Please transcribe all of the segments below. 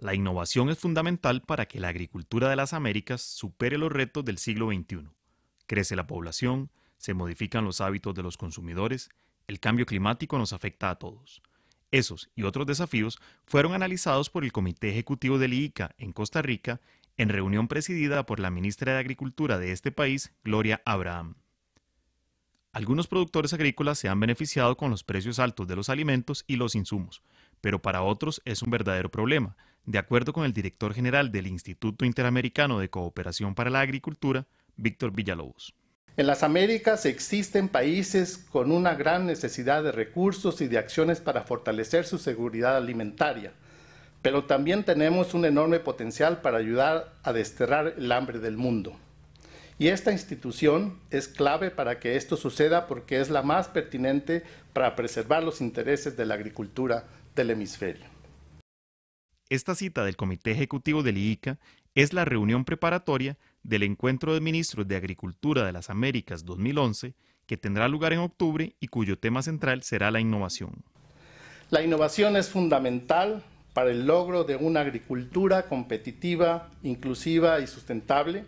La innovación es fundamental para que la agricultura de las Américas supere los retos del siglo XXI. Crece la población, se modifican los hábitos de los consumidores, el cambio climático nos afecta a todos. Esos y otros desafíos fueron analizados por el Comité Ejecutivo del IICA en Costa Rica en reunión presidida por la ministra de Agricultura de este país, Gloria Abraham. Algunos productores agrícolas se han beneficiado con los precios altos de los alimentos y los insumos, pero para otros es un verdadero problema, de acuerdo con el director general del Instituto Interamericano de Cooperación para la Agricultura, Víctor Villalobos. En las Américas existen países con una gran necesidad de recursos y de acciones para fortalecer su seguridad alimentaria, pero también tenemos un enorme potencial para ayudar a desterrar el hambre del mundo. Y esta institución es clave para que esto suceda porque es la más pertinente para preservar los intereses de la agricultura del hemisferio. Esta cita del Comité Ejecutivo del IICA es la reunión preparatoria del Encuentro de Ministros de Agricultura de las Américas 2011, que tendrá lugar en octubre y cuyo tema central será la innovación. La innovación es fundamental para el logro de una agricultura competitiva, inclusiva y sustentable,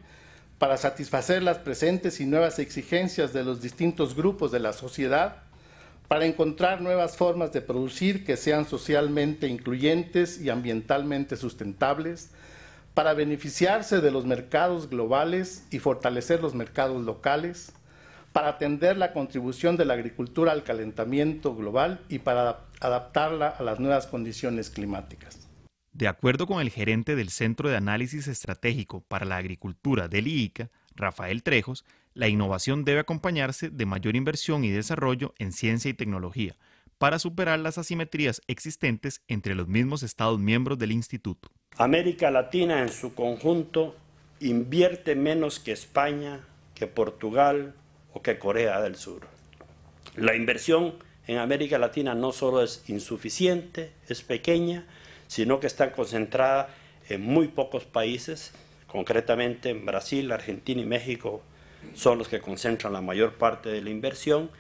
para satisfacer las presentes y nuevas exigencias de los distintos grupos de la sociedad para encontrar nuevas formas de producir que sean socialmente incluyentes y ambientalmente sustentables, para beneficiarse de los mercados globales y fortalecer los mercados locales, para atender la contribución de la agricultura al calentamiento global y para adaptarla a las nuevas condiciones climáticas. De acuerdo con el gerente del Centro de Análisis Estratégico para la Agricultura del IICA, Rafael Trejos, la innovación debe acompañarse de mayor inversión y desarrollo en ciencia y tecnología para superar las asimetrías existentes entre los mismos Estados miembros del Instituto. América Latina en su conjunto invierte menos que España, que Portugal o que Corea del Sur. La inversión en América Latina no solo es insuficiente, es pequeña, sino que está concentrada en muy pocos países Concretamente en Brasil, Argentina y México son los que concentran la mayor parte de la inversión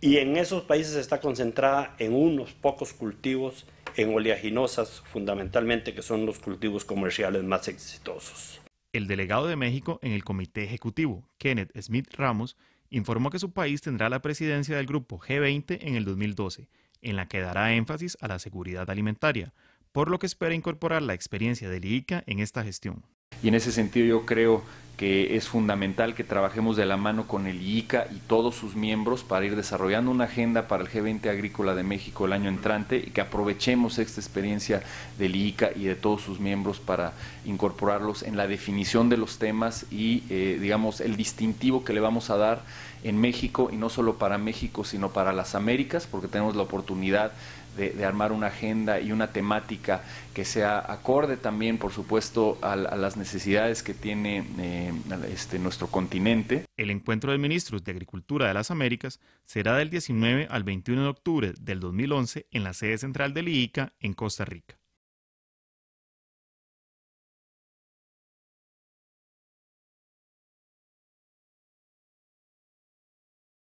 y en esos países está concentrada en unos pocos cultivos en oleaginosas, fundamentalmente que son los cultivos comerciales más exitosos. El delegado de México en el Comité Ejecutivo, Kenneth Smith Ramos, informó que su país tendrá la presidencia del grupo G20 en el 2012, en la que dará énfasis a la seguridad alimentaria, por lo que espera incorporar la experiencia del ICA en esta gestión. Y en ese sentido yo creo que es fundamental que trabajemos de la mano con el IICA y todos sus miembros para ir desarrollando una agenda para el G20 Agrícola de México el año entrante y que aprovechemos esta experiencia del IICA y de todos sus miembros para incorporarlos en la definición de los temas y, eh, digamos, el distintivo que le vamos a dar en México y no solo para México, sino para las Américas, porque tenemos la oportunidad de, armar una agenda y una temática que sea acorde también, por supuesto, a, las necesidades que tiene eh, este, nuestro continente. El encuentro de ministros de Agricultura de las Américas será del 19 al 21 de octubre del 2011 en la sede central del IICA en Costa Rica.